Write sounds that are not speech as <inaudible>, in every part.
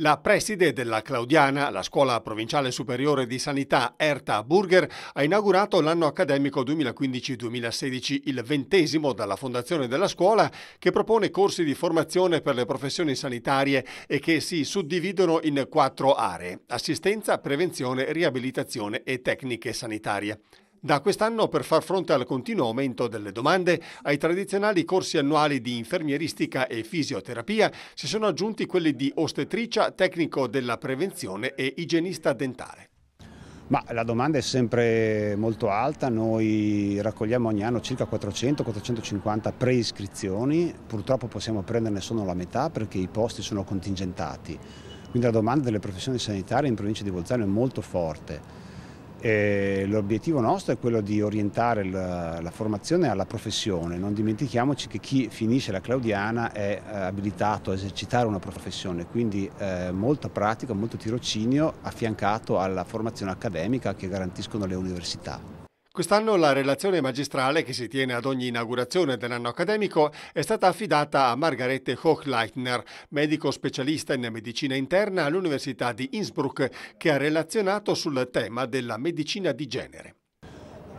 La preside della Claudiana, la Scuola Provinciale Superiore di Sanità Erta Burger, ha inaugurato l'anno accademico 2015-2016, il ventesimo dalla fondazione della scuola, che propone corsi di formazione per le professioni sanitarie e che si suddividono in quattro aree, assistenza, prevenzione, riabilitazione e tecniche sanitarie. Da quest'anno, per far fronte al continuo aumento delle domande, ai tradizionali corsi annuali di infermieristica e fisioterapia si sono aggiunti quelli di ostetricia, tecnico della prevenzione e igienista dentale. Ma la domanda è sempre molto alta, noi raccogliamo ogni anno circa 400-450 preiscrizioni, purtroppo possiamo prenderne solo la metà perché i posti sono contingentati, quindi la domanda delle professioni sanitarie in provincia di Bolzano è molto forte L'obiettivo nostro è quello di orientare la, la, formazione alla professione, non dimentichiamoci che chi finisce la Claudiana è eh, abilitato a esercitare una professione, quindi eh, molta pratica, molto tirocinio affiancato alla formazione accademica che garantiscono le università. Quest'anno la relazione magistrale che si tiene ad ogni inaugurazione dell'anno accademico è stata affidata a Margarete Hochleitner, medico specialista in medicina interna all'Università di Innsbruck, che ha relazionato sul tema della medicina di genere.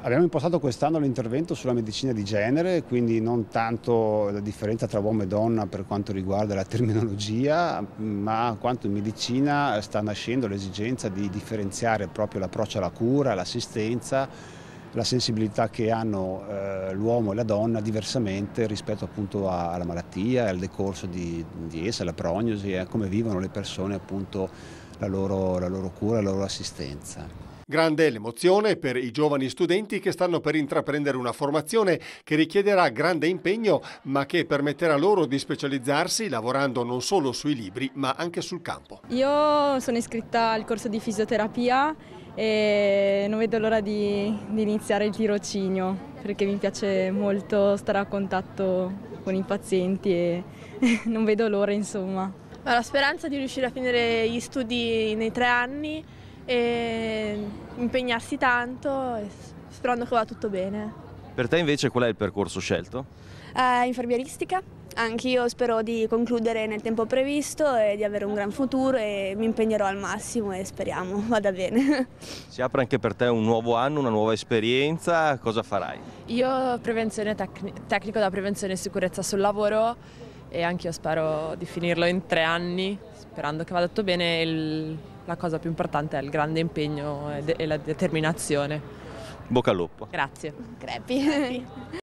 Abbiamo impostato quest'anno l'intervento sulla medicina di genere, quindi non tanto la differenza tra uomo e donna per quanto riguarda la terminologia, ma quanto in medicina sta nascendo l'esigenza di differenziare proprio l'approccio alla cura, all'assistenza la sensibilità che hanno eh, l'uomo e la donna diversamente rispetto appunto a, alla malattia, al decorso di, di essa, alla prognosi, a eh, come vivono le persone appunto la loro, la loro cura, la loro assistenza. Grande l'emozione per i giovani studenti che stanno per intraprendere una formazione che richiederà grande impegno ma che permetterà loro di specializzarsi lavorando non solo sui libri ma anche sul campo. Io sono iscritta al corso di fisioterapia e non vedo l'ora di, di iniziare il tirocinio perché mi piace molto stare a contatto con i pazienti e <laughs> non vedo l'ora insomma. Ho la speranza di riuscire a finire gli studi nei tre anni e impegnarsi tanto sperando che va tutto bene. Per te invece qual è il percorso scelto? Eh, infermieristica Anch'io spero di concludere nel tempo previsto e di avere un gran futuro e mi impegnerò al massimo e speriamo <laughs> vada bene. <laughs> Si apre anche per te un nuovo anno, una nuova esperienza, cosa farai? Io prevenzione tecni tecnico da prevenzione e sicurezza sul lavoro e anch'io spero di finirlo in tre anni, sperando che vada tutto bene. Il, la cosa più importante è il grande impegno e, e la determinazione. Bocca al lupo. Grazie. Crepi. <laughs>